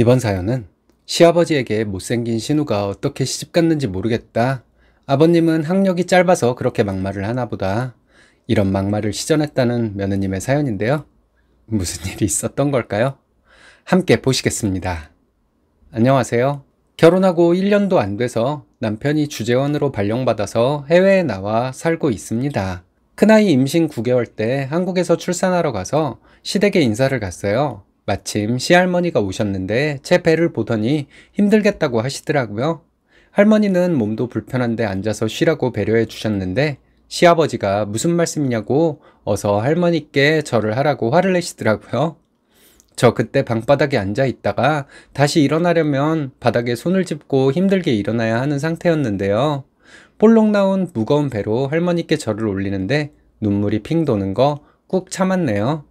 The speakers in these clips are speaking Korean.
이번 사연은 시아버지에게 못생긴 신우가 어떻게 시집갔는지 모르겠다. 아버님은 학력이 짧아서 그렇게 막말을 하나 보다. 이런 막말을 시전했다는 며느님의 사연인데요. 무슨 일이 있었던 걸까요? 함께 보시겠습니다. 안녕하세요. 결혼하고 1년도 안 돼서 남편이 주재원으로 발령받아서 해외에 나와 살고 있습니다. 큰아이 임신 9개월 때 한국에서 출산하러 가서 시댁에 인사를 갔어요. 마침 시할머니가 오셨는데 제 배를 보더니 힘들겠다고 하시더라고요. 할머니는 몸도 불편한데 앉아서 쉬라고 배려해 주셨는데 시아버지가 무슨 말씀이냐고 어서 할머니께 절을 하라고 화를 내시더라고요. 저 그때 방바닥에 앉아 있다가 다시 일어나려면 바닥에 손을 짚고 힘들게 일어나야 하는 상태였는데요. 볼록 나온 무거운 배로 할머니께 절을 올리는데 눈물이 핑 도는 거 꾹 참았네요.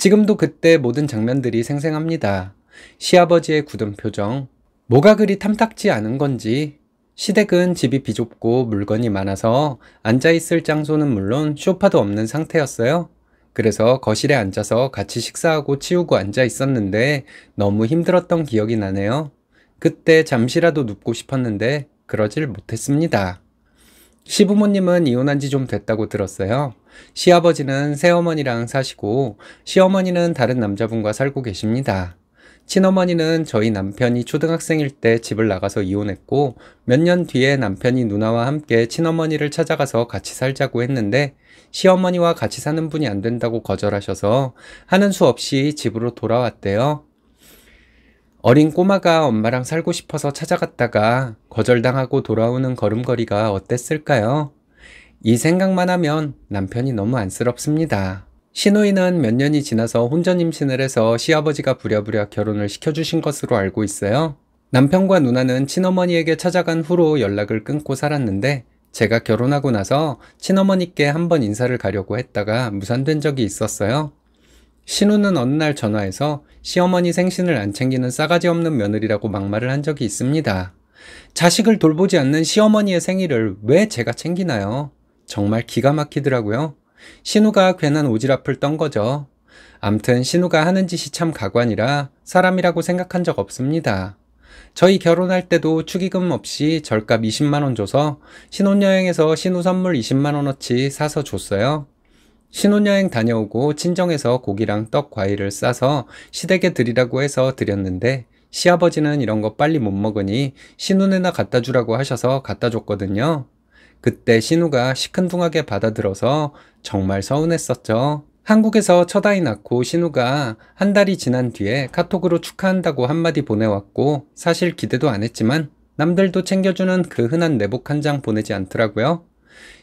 지금도 그때 모든 장면들이 생생합니다. 시아버지의 굳은 표정, 뭐가 그리 탐탁지 않은 건지, 시댁은 집이 비좁고 물건이 많아서 앉아있을 장소는 물론 쇼파도 없는 상태였어요. 그래서 거실에 앉아서 같이 식사하고 치우고 앉아 있었는데 너무 힘들었던 기억이 나네요. 그때 잠시라도 눕고 싶었는데 그러질 못했습니다. 시부모님은 이혼한 지 좀 됐다고 들었어요. 시아버지는 새어머니랑 사시고 시어머니는 다른 남자분과 살고 계십니다. 친어머니는 저희 남편이 초등학생일 때 집을 나가서 이혼했고 몇 년 뒤에 남편이 누나와 함께 친어머니를 찾아가서 같이 살자고 했는데 시어머니와 같이 사는 분이 안 된다고 거절하셔서 하는 수 없이 집으로 돌아왔대요. 어린 꼬마가 엄마랑 살고 싶어서 찾아갔다가 거절당하고 돌아오는 걸음걸이가 어땠을까요? 이 생각만 하면 남편이 너무 안쓰럽습니다. 신호이는몇 년이 지나서 혼전 임신을 해서 시아버지가 부랴부랴 결혼을 시켜주신 것으로 알고 있어요. 남편과 누나는 친어머니에게 찾아간 후로 연락을 끊고 살았는데 제가 결혼하고 나서 친어머니께 한번 인사를 가려고 했다가 무산된 적이 있었어요. 신우는 어느 날 전화해서 시어머니 생신을 안 챙기는 싸가지 없는 며느리라고 막말을 한 적이 있습니다. 자식을 돌보지 않는 시어머니의 생일을 왜 제가 챙기나요? 정말 기가 막히더라고요. 신우가 괜한 오지랖을 떤 거죠. 암튼 신우가 하는 짓이 참 가관이라 사람이라고 생각한 적 없습니다. 저희 결혼할 때도 축의금 없이 절값 20만원 줘서 신혼여행에서 신우 선물 20만원어치 사서 줬어요. 신혼여행 다녀오고 친정에서 고기랑 떡 과일을 싸서 시댁에 드리라고 해서 드렸는데 시아버지는 이런 거 빨리 못 먹으니 신우네나 갖다 주라고 하셔서 갖다 줬거든요. 그때 신우가 시큰둥하게 받아들어서 정말 서운했었죠. 한국에서 첫아이 낳고 신우가 한 달이 지난 뒤에 카톡으로 축하한다고 한마디 보내왔고 사실 기대도 안 했지만 남들도 챙겨주는 그 흔한 내복 한 장 보내지 않더라고요.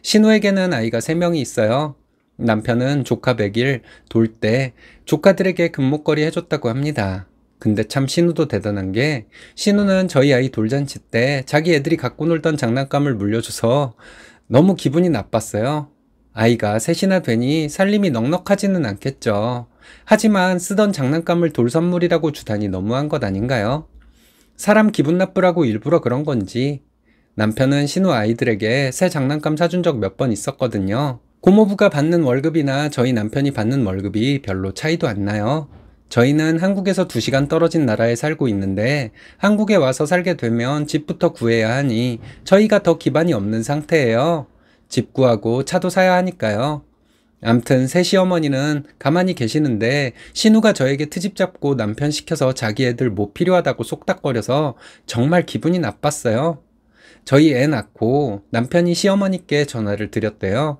신우에게는 아이가 3명이 있어요. 남편은 조카 100일 돌 때 조카들에게 금목걸이 해줬다고 합니다. 근데 참 신우도 대단한 게 신우는 저희 아이 돌잔치 때 자기 애들이 갖고 놀던 장난감을 물려줘서 너무 기분이 나빴어요. 아이가 셋이나 되니 살림이 넉넉하지는 않겠죠. 하지만 쓰던 장난감을 돌 선물이라고 주다니 너무한 것 아닌가요? 사람 기분 나쁘라고 일부러 그런 건지 남편은 신우 아이들에게 새 장난감 사준 적 몇 번 있었거든요. 고모부가 받는 월급이나 저희 남편이 받는 월급이 별로 차이도 안 나요. 저희는 한국에서 2시간 떨어진 나라에 살고 있는데 한국에 와서 살게 되면 집부터 구해야 하니 저희가 더 기반이 없는 상태예요. 집 구하고 차도 사야 하니까요. 암튼 새 시어머니는 가만히 계시는데 신우가 저에게 트집 잡고 남편 시켜서 자기 애들 못 뭐 필요하다고 속닥거려서 정말 기분이 나빴어요. 저희 애 낳고 남편이 시어머니께 전화를 드렸대요.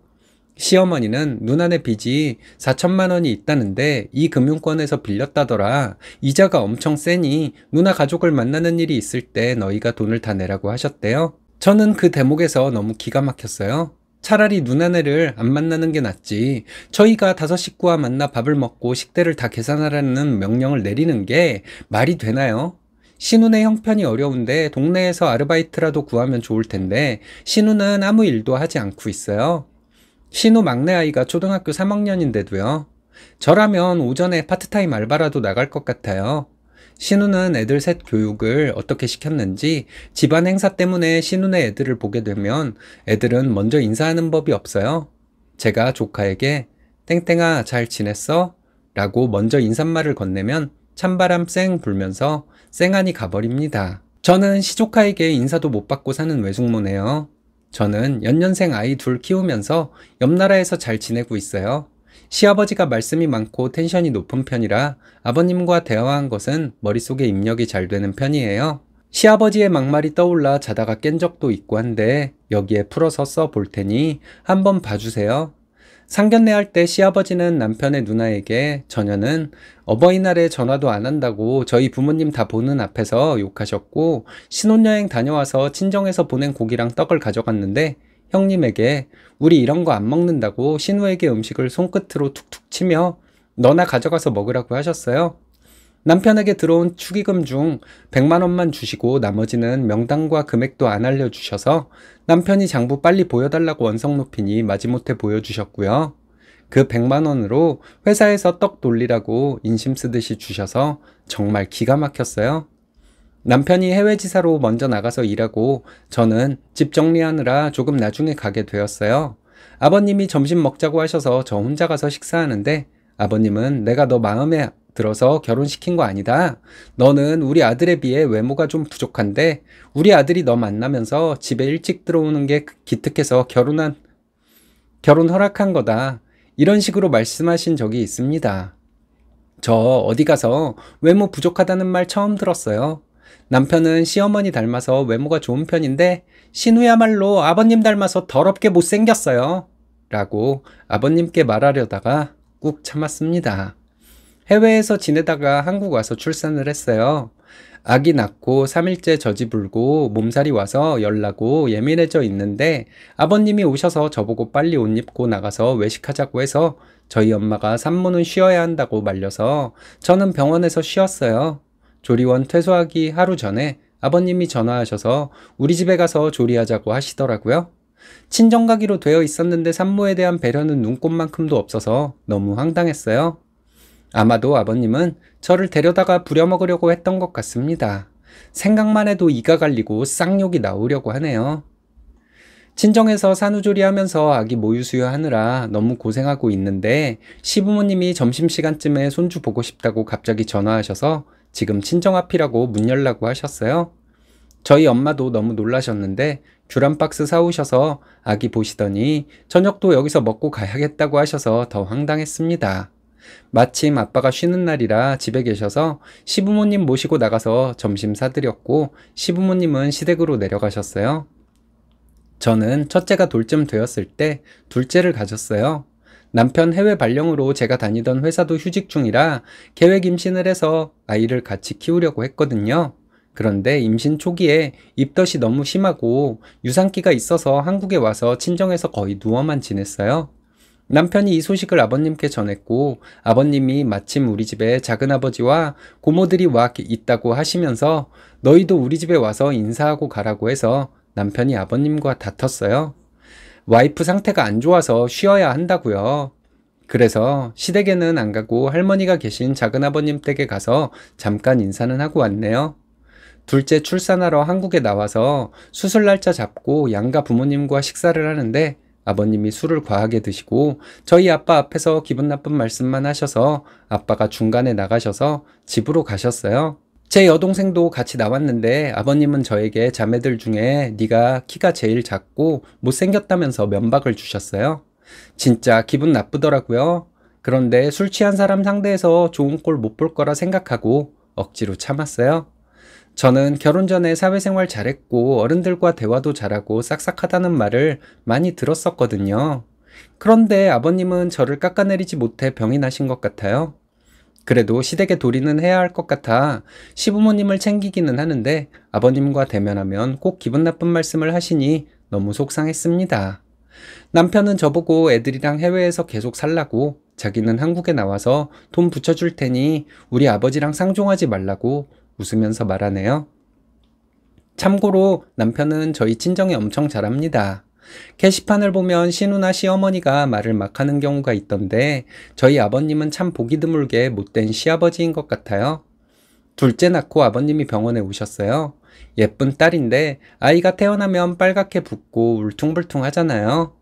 시어머니는 누나네 빚이 4천만 원이 있다는데 이 금융권에서 빌렸다더라. 이자가 엄청 세니 누나 가족을 만나는 일이 있을 때 너희가 돈을 다 내라고 하셨대요. 저는 그 대목에서 너무 기가 막혔어요. 차라리 누나네를 안 만나는 게 낫지. 저희가 다섯 식구와 만나 밥을 먹고 식대를 다 계산하라는 명령을 내리는 게 말이 되나요? 신우네 형편이 어려운데 동네에서 아르바이트라도 구하면 좋을 텐데 신우는 아무 일도 하지 않고 있어요. 신우 막내 아이가 초등학교 3학년인데도요. 저라면 오전에 파트타임 알바라도 나갈 것 같아요. 신우는 애들 셋 교육을 어떻게 시켰는지 집안 행사 때문에 신우네 애들을 보게 되면 애들은 먼저 인사하는 법이 없어요. 제가 조카에게 땡땡아 잘 지냈어? 라고 먼저 인사말을 건네면 찬바람 쌩 불면서 쌩하니 가버립니다. 저는 시조카에게 인사도 못 받고 사는 외숙모네요. 저는 연년생 아이 둘 키우면서 옆나라에서 잘 지내고 있어요. 시아버지가 말씀이 많고 텐션이 높은 편이라 아버님과 대화한 것은 머릿속에 입력이 잘 되는 편이에요. 시아버지의 막말이 떠올라 자다가 깬 적도 있고 한데 여기에 풀어서 써 볼 테니 한번 봐주세요. 상견례 할 때 시아버지는 남편의 누나에게 전녀은 어버이날에 전화도 안 한다고 저희 부모님 다 보는 앞에서 욕하셨고 신혼여행 다녀와서 친정에서 보낸 고기랑 떡을 가져갔는데 형님에게 우리 이런 거 안 먹는다고 신우에게 음식을 손끝으로 툭툭 치며 너나 가져가서 먹으라고 하셨어요. 남편에게 들어온 축의금 중 100만원만 주시고 나머지는 명당과 금액도 안 알려주셔서 남편이 장부 빨리 보여달라고 원성 높이니 마지못해 보여주셨고요. 그 100만원으로 회사에서 떡 돌리라고 인심 쓰듯이 주셔서 정말 기가 막혔어요. 남편이 해외지사로 먼저 나가서 일하고 저는 집 정리하느라 조금 나중에 가게 되었어요. 아버님이 점심 먹자고 하셔서 저 혼자 가서 식사하는데 아버님은 내가 너 마음에 들어서 결혼시킨 거 아니다. 너는 우리 아들에 비해 외모가 좀 부족한데 우리 아들이 너 만나면서 집에 일찍 들어오는 게 그, 기특해서 결혼한 결혼 허락한 거다. 이런 식으로 말씀하신 적이 있습니다. 저 어디 가서 외모 부족하다는 말 처음 들었어요. 남편은 시어머니 닮아서 외모가 좋은 편인데 신우야말로 아버님 닮아서 더럽게 못생겼어요. 라고 아버님께 말하려다가 꾹 참았습니다. 해외에서 지내다가 한국 와서 출산을 했어요. 아기 낳고 3일째 저지 불고 몸살이 와서 열나고 예민해져 있는데 아버님이 오셔서 저보고 빨리 옷 입고 나가서 외식하자고 해서 저희 엄마가 산모는 쉬어야 한다고 말려서 저는 병원에서 쉬었어요. 조리원 퇴소하기 하루 전에 아버님이 전화하셔서 우리 집에 가서 조리하자고 하시더라고요. 친정 가기로 되어 있었는데 산모에 대한 배려는 눈꼽만큼도 없어서 너무 황당했어요. 아마도 아버님은 저를 데려다가 부려먹으려고 했던 것 같습니다. 생각만 해도 이가 갈리고 쌍욕이 나오려고 하네요. 친정에서 산후조리 하면서 아기 모유 수유하느라 너무 고생하고 있는데 시부모님이 점심시간쯤에 손주 보고 싶다고 갑자기 전화하셔서 지금 친정 앞이라고 문 열라고 하셨어요. 저희 엄마도 너무 놀라셨는데 주란박스 사오셔서 아기 보시더니 저녁도 여기서 먹고 가야겠다고 하셔서 더 황당했습니다. 마침 아빠가 쉬는 날이라 집에 계셔서 시부모님 모시고 나가서 점심 사드렸고 시부모님은 시댁으로 내려가셨어요. 저는 첫째가 돌쯤 되었을 때 둘째를 가졌어요. 남편 해외 발령으로 제가 다니던 회사도 휴직 중이라 계획 임신을 해서 아이를 같이 키우려고 했거든요. 그런데 임신 초기에 입덧이 너무 심하고 유산기가 있어서 한국에 와서 친정에서 거의 누워만 지냈어요. 남편이 이 소식을 아버님께 전했고 아버님이 마침 우리 집에 작은아버지와 고모들이 와 있다고 하시면서 너희도 우리 집에 와서 인사하고 가라고 해서 남편이 아버님과 다퉜어요. 와이프 상태가 안 좋아서 쉬어야 한다고요. 그래서 시댁에는 안 가고 할머니가 계신 작은아버님 댁에 가서 잠깐 인사는 하고 왔네요. 둘째 출산하러 한국에 나와서 수술 날짜 잡고 양가 부모님과 식사를 하는데 아버님이 술을 과하게 드시고 저희 아빠 앞에서 기분 나쁜 말씀만 하셔서 아빠가 중간에 나가셔서 집으로 가셨어요. 제 여동생도 같이 나왔는데 아버님은 저에게 자매들 중에 네가 키가 제일 작고 못생겼다면서 면박을 주셨어요. 진짜 기분 나쁘더라고요. 그런데 술 취한 사람 상대에서 좋은 꼴 못 볼 거라 생각하고 억지로 참았어요. 저는 결혼 전에 사회생활 잘했고 어른들과 대화도 잘하고 싹싹하다는 말을 많이 들었었거든요. 그런데 아버님은 저를 깎아내리지 못해 병이 나신 것 같아요. 그래도 시댁에 도리는 해야 할 것 같아 시부모님을 챙기기는 하는데 아버님과 대면하면 꼭 기분 나쁜 말씀을 하시니 너무 속상했습니다. 남편은 저보고 애들이랑 해외에서 계속 살라고 자기는 한국에 나와서 돈 붙여줄 테니 우리 아버지랑 상종하지 말라고 웃으면서 말하네요. 참고로 남편은 저희 친정에 엄청 잘합니다. 게시판을 보면 시누나 시어머니가 말을 막 하는 경우가 있던데 저희 아버님은 참 보기 드물게 못된 시아버지인 것 같아요. 둘째 낳고 아버님이 병원에 오셨어요. 예쁜 딸인데 아이가 태어나면 빨갛게 붓고 울퉁불퉁 하잖아요.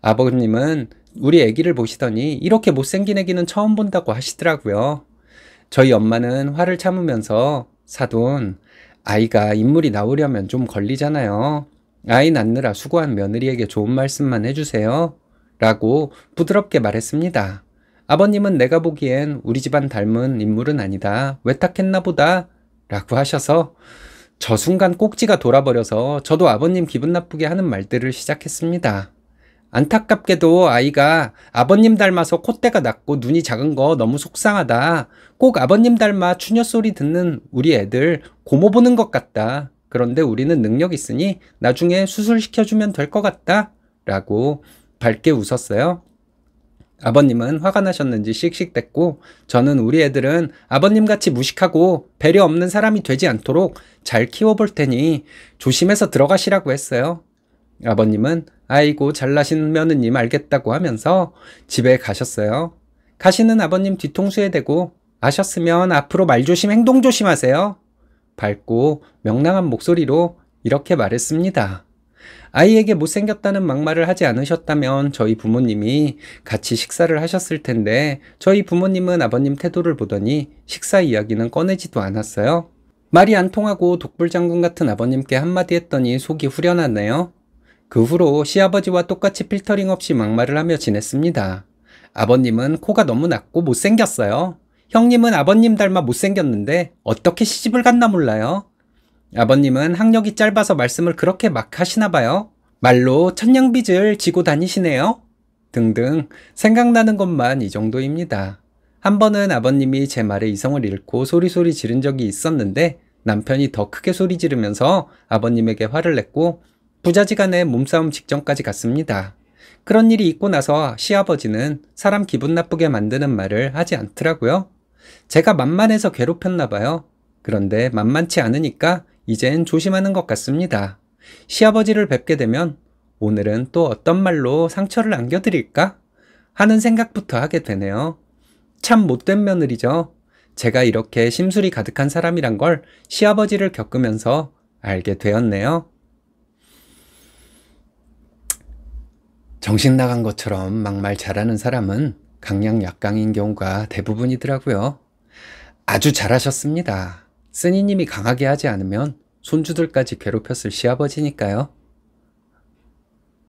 아버님은 우리 아기를 보시더니 이렇게 못생긴 아기는 처음 본다고 하시더라고요. 저희 엄마는 화를 참으면서 사돈, 아이가 인물이 나오려면 좀 걸리잖아요. 아이 낳느라 수고한 며느리에게 좋은 말씀만 해주세요. 라고 부드럽게 말했습니다. 아버님은 내가 보기엔 우리 집안 닮은 인물은 아니다. 왜탁했나 보다. 라고 하셔서 저 순간 꼭지가 돌아버려서 저도 아버님 기분 나쁘게 하는 말들을 시작했습니다. 안타깝게도 아이가 아버님 닮아서 콧대가 낮고 눈이 작은 거 너무 속상하다. 꼭 아버님 닮아 추녀 소리 듣는 우리 애들 고모 보는 것 같다. 그런데 우리는 능력 있으니 나중에 수술시켜주면 될 것 같다. 라고 밝게 웃었어요. 아버님은 화가 나셨는지 씩씩댔고 저는 우리 애들은 아버님같이 무식하고 배려 없는 사람이 되지 않도록 잘 키워볼 테니 조심해서 들어가시라고 했어요. 아버님은 아이고 잘나신 며느님 알겠다고 하면서 집에 가셨어요. 가시는 아버님 뒤통수에 대고 아셨으면 앞으로 말조심 행동조심 하세요. 밝고 명랑한 목소리로 이렇게 말했습니다. 아이에게 못생겼다는 막말을 하지 않으셨다면 저희 부모님이 같이 식사를 하셨을 텐데 저희 부모님은 아버님 태도를 보더니 식사 이야기는 꺼내지도 않았어요. 말이 안 통하고 독불 장군 같은 아버님께 한마디 했더니 속이 후련하네요. 그 후로 시아버지와 똑같이 필터링 없이 막말을 하며 지냈습니다. 아버님은 코가 너무 낮고 못생겼어요. 형님은 아버님 닮아 못생겼는데 어떻게 시집을 갔나 몰라요. 아버님은 학력이 짧아서 말씀을 그렇게 막 하시나 봐요. 말로 천냥빚을 지고 다니시네요. 등등 생각나는 것만 이 정도입니다. 한 번은 아버님이 제 말에 이성을 잃고 소리소리 지른 적이 있었는데 남편이 더 크게 소리 지르면서 아버님에게 화를 냈고 부자지간의 몸싸움 직전까지 갔습니다. 그런 일이 있고 나서 시아버지는 사람 기분 나쁘게 만드는 말을 하지 않더라고요. 제가 만만해서 괴롭혔나 봐요. 그런데 만만치 않으니까 이젠 조심하는 것 같습니다. 시아버지를 뵙게 되면 오늘은 또 어떤 말로 상처를 안겨드릴까? 하는 생각부터 하게 되네요. 참 못된 며느리죠. 제가 이렇게 심술이 가득한 사람이란 걸 시아버지를 겪으면서 알게 되었네요. 정신 나간 것처럼 막말 잘하는 사람은 강약 약강인 경우가 대부분이더라고요. 아주 잘하셨습니다. 스니님이 강하게 하지 않으면 손주들까지 괴롭혔을 시아버지니까요.